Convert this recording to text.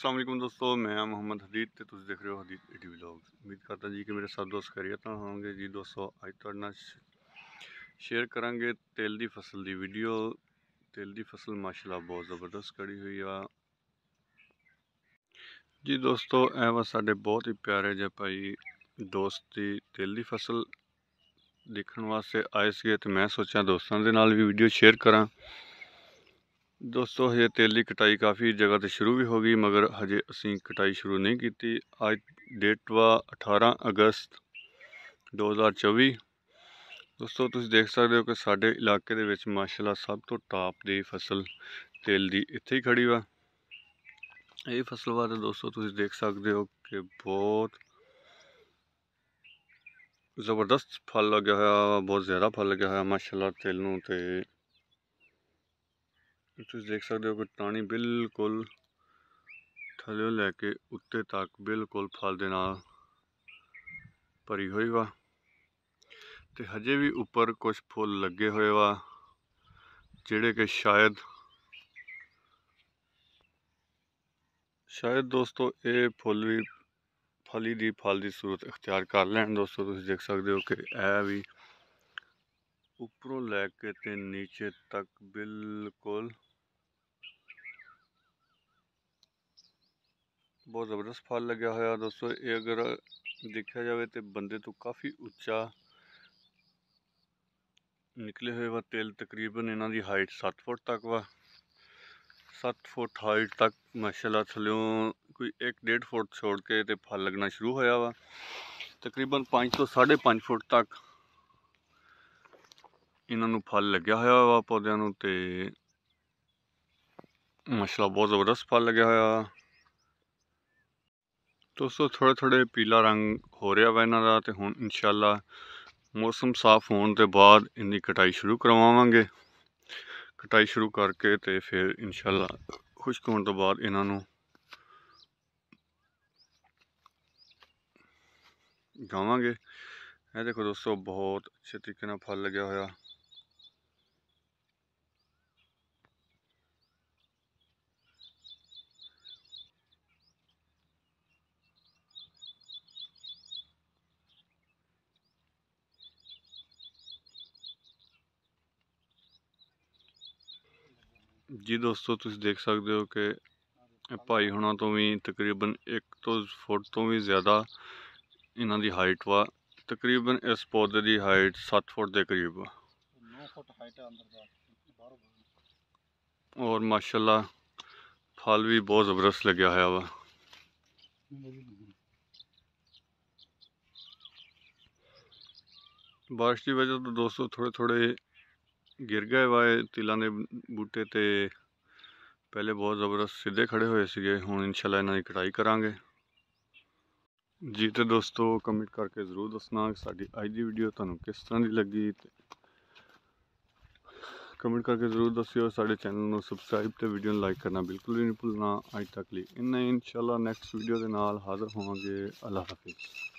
ਅਸਲਾਮ ਵਾਲੇਕੁਮ ਦੋਸਤੋ ਮੈਂ ਮੁਹੰਮਦ ਹਦੀਦ ਤੇ ਤੁਸੀਂ ਦੇਖ ਰਹੇ ਹੋ ਹਦੀਦ ਟੀਵੀ ਵਲੌਗਸ ਉਮੀਦ ਕਰਦਾ ਜੀ ਕਿ ਮੇਰੇ ਸਭ ਦੋਸਤ ਖਰੀਅਤ ਨਾਲ ਹੋਣਗੇ ਜੀ ਦੋਸਤੋ ਅੱਜ ਤੁਹਾਡੇ ਨਾਲ ਸ਼ੇਅਰ ਕਰਾਂਗੇ ਤੇਲ ਦੀ ਫਸਲ ਦੀ ਵੀਡੀਓ ਤੇਲ ਦੀ ਫਸਲ ਮਾਸ਼ਾਅੱਲਾ ਬਹੁਤ ਜ਼ਬਰਦਸਤ ਖੜੀ ਹੋਈ ਆ ਜੀ ਦੋਸਤੋ ਇਹ ਵਾ ਸਾਡੇ ਬਹੁਤ ਹੀ ਪਿਆਰੇ ਜੇ ਭਾਈ ਦੋਸਤ ਦੀ ਤੇਲ ਦੀ ਫਸਲ ਦੇਖਣ ਵਾਸਤੇ ਆਏ ਸੀਗੇ ਤੇ ਮੈਂ ਸੋਚਿਆ ਦੋਸਤਾਂ ਦੇ ਨਾਲ ਵੀ ਵੀਡੀਓ ਸ਼ੇਅਰ ਕਰਾਂ ਦੋਸਤੋ ਹਜੇ ਤੇਲ ਦੀ ਕਟਾਈ ਕਾਫੀ ਜਗ੍ਹਾ ਤੇ ਸ਼ੁਰੂ ਵੀ ਹੋ ਗਈ ਮਗਰ ਹਜੇ ਅਸੀਂ ਕਟਾਈ ਸ਼ੁਰੂ ਨਹੀਂ ਕੀਤੀ ਅੱਜ ਡੇਟ ਵਾ 18 ਅਗਸਤ 2024 ਦੋਸਤੋ ਤੁਸੀਂ ਦੇਖ ਸਕਦੇ ਹੋ ਕਿ ਸਾਡੇ ਇਲਾਕੇ ਦੇ ਵਿੱਚ ਮਾਸ਼ਾਅੱਲਾ ਸਭ ਤੋਂ ਟਾਪ ਦੀ ਫਸਲ ਤੇਲ ਦੀ ਇੱਥੇ ਹੀ ਖੜੀ ਵਾ ਇਹ ਫਸਲ ਵਾ ਦੋਸਤੋ ਤੁਸੀਂ ਦੇਖ ਸਕਦੇ ਹੋ ਕਿ ਬਹੁਤ ਜ਼ਬਰਦਸਤ ਫਲ ਲੱਗਿਆ ਹੋਇਆ ਬਹੁਤ ਜ਼ਿਆਦਾ ਫਲ ਲੱਗਿਆ ਹੋਇਆ ਮਾਸ਼ਾਅੱਲਾ ਤੇਲ ਨੂੰ ਤੇ ਤੁਸੀਂ ਦੇਖ ਸਕਦੇ ਹੋ ਕਿ ਟਾਣੀ ਬਿਲਕੁਲ ਥੱਲੇ ਲੈ ਕੇ ਉੱਤੇ ਤੱਕ ਬਿਲਕੁਲ ਫਲ ਦੇ ਨਾਲ ਭਰੀ ਹੋਈ ਵਾ ਤੇ ਹਜੇ ਵੀ ਉੱਪਰ ਕੁਝ ਫੁੱਲ ਲੱਗੇ ਹੋਏ ਵਾ ਜਿਹੜੇ ਕਿ ਸ਼ਾਇਦ ਸ਼ਾਇਦ ਦੋਸਤੋ ਇਹ ਫੁੱਲ ਵੀ ਫਲੀ ਦੀ ਫਲ ਦੀ ਸੂਰਤ ਇਖਤਿਆਰ ਕਰ ਲੈਣ ਦੋਸਤੋ ਤੁਸੀਂ ਦੇਖ ਸਕਦੇ ਹੋ ਕਿ ਇਹ ਵੀ ਉੱਪਰੋਂ ਲੈ ਕੇ ਤੇ ਨੀਚੇ ਤੱਕ ਬਿਲਕੁਲ ਬਹੁਤ ਜ਼ਬਰਦਸਤ ਫਲ ਲੱਗਿਆ ਹੋਇਆ ਦੋਸਤੋ ਇਹ ਅਗਰ ਦੇਖਿਆ ਜਾਵੇ ਤੇ ਬੰਦੇ ਤੋਂ ਕਾਫੀ ਉੱਚਾ ਨਿਕਲੇ ਹੋਏ ਵਾ ਤੇਲ ਤਕਰੀਬਨ ਇਹਨਾਂ ਦੀ ਹਾਈਟ 7 ਫੁੱਟ ਤੱਕ ਵਾ 7 ਫੁੱਟ ਹਾਈਟ ਤੱਕ ਮਾਸ਼ਾਅੱਲਾ ਥਲਿਓਂ ਕੋਈ 1.5 ਫੁੱਟ ਛੋੜ ਕੇ ਤੇ ਫਲ ਲੱਗਣਾ ਸ਼ੁਰੂ ਹੋਇਆ ਵਾ ਤਕਰੀਬਨ 5 ਤੋਂ 5.5 ਫੁੱਟ ਤੱਕ ਇਹਨਾਂ ਨੂੰ ਫਲ ਲੱਗਿਆ ਹੋਇਆ ਵਾ ਪੌਦਿਆਂ ਨੂੰ ਤੇ ਮਾਸ਼ਾਅੱਲਾ ਬਹੁਤ ਜ਼ਬਰਦਸਤ ਫਲ ਲੱਗਿਆ ਹੋਇਆ ਦੋਸਤੋ ਥੋੜੇ ਥੋੜੇ ਪੀਲਾ ਰੰਗ ਹੋ ਰਿਹਾ ਵਾ ਇਹਨਾਂ ਦਾ ਤੇ ਹੁਣ ਇਨਸ਼ਾਅੱਲਾ ਮੌਸਮ ਸਾਫ਼ ਹੋਣ ਦੇ ਬਾਅਦ ਇਹਦੀ ਕਟਾਈ ਸ਼ੁਰੂ ਕਰਵਾਵਾਂਗੇ ਕਟਾਈ ਸ਼ੁਰੂ ਕਰਕੇ ਤੇ ਫਿਰ ਇਨਸ਼ਾਅੱਲਾ ਖੁਸ਼ਕ ਹੋਣ ਤੋਂ ਬਾਅਦ ਇਹਨਾਂ ਨੂੰ ਗਾਵਾਂਗੇ ਇਹ ਦੇਖੋ ਦੋਸਤੋ ਬਹੁਤ ਅੱਛੇ ਤਰੀਕੇ ਨਾਲ ਫਲ ਲੱਗਿਆ ਹੋਇਆ ਜੀ ਦੋਸਤੋ ਤੁਸੀਂ ਦੇਖ ਸਕਦੇ ਹੋ ਕਿ ਭਾਈ ਹੁਣਾਂ ਤੋਂ ਵੀ ਤਕਰੀਬਨ 1 ਤੋਂ ਫੁੱਟ ਤੋਂ ਵੀ ਜ਼ਿਆਦਾ ਇਹਨਾਂ ਦੀ ਹਾਈਟ ਵਾ ਤਕਰੀਬਨ ਇਸ ਪੌਦੇ ਦੀ ਹਾਈਟ 7 ਫੁੱਟ ਦੇ ਕਰੀਬ 9 ਫੁੱਟ ਹਾਈਟ ਅੰਦਰ ਦਾ ਔਰ ਮਾਸ਼ਾਅੱਲਾ ਫਲ ਵੀ ਬਹੁਤ ਜ਼ਬਰਦਸਤ ਲੱਗਿਆ ਹੋਇਆ ਵਾ ਬਾਰਿਸ਼ ਦੀ ਵਜ੍ਹਾ ਤੋਂ ਦੋਸਤੋ ਥੋੜੇ ਥੋੜੇ ਗਿਰ ਗਏ ਵਾਏ ਤਿਲਾਂ ਦੇ ਬੂਟੇ ਤੇ ਪਹਿਲੇ ਬਹੁਤ ਜ਼ਬਰਦਸਤ ਸਿੱਧੇ ਖੜੇ ਹੋਏ ਸੀਗੇ ਹੁਣ ਇਨਸ਼ਾਅੱਲਾ ਇਹਨਾਂ ਦੀ ਕਟਾਈ ਕਰਾਂਗੇ ਜੀ ਤੇ ਦੋਸਤੋ ਕਮੈਂਟ ਕਰਕੇ ਜ਼ਰੂਰ ਦੱਸਣਾ ਸਾਡੀ ਅੱਜ ਦੀ ਵੀਡੀਓ ਤੁਹਾਨੂੰ ਕਿਸ ਤਰ੍ਹਾਂ ਦੀ ਲੱਗੀ ਕਮੈਂਟ ਕਰਕੇ ਜ਼ਰੂਰ ਦੱਸਿਓ ਸਾਡੇ ਚੈਨਲ ਨੂੰ ਸਬਸਕ੍ਰਾਈਬ ਤੇ ਵੀਡੀਓ ਨੂੰ ਲਾਈਕ ਕਰਨਾ ਬਿਲਕੁਲ ਵੀ ਨਹੀਂ ਭੁੱਲਣਾ ਅੱਜ ਤੱਕ ਲਈ ਇੰਨਾ ਇਨਸ਼ਾਅੱਲਾ ਨੈਕਸਟ ਵੀਡੀਓ ਦੇ ਨਾਲ ਹਾਜ਼ਰ ਹੋਵਾਂਗੇ ਅੱਲਾਹ ਹਾਫਿਜ਼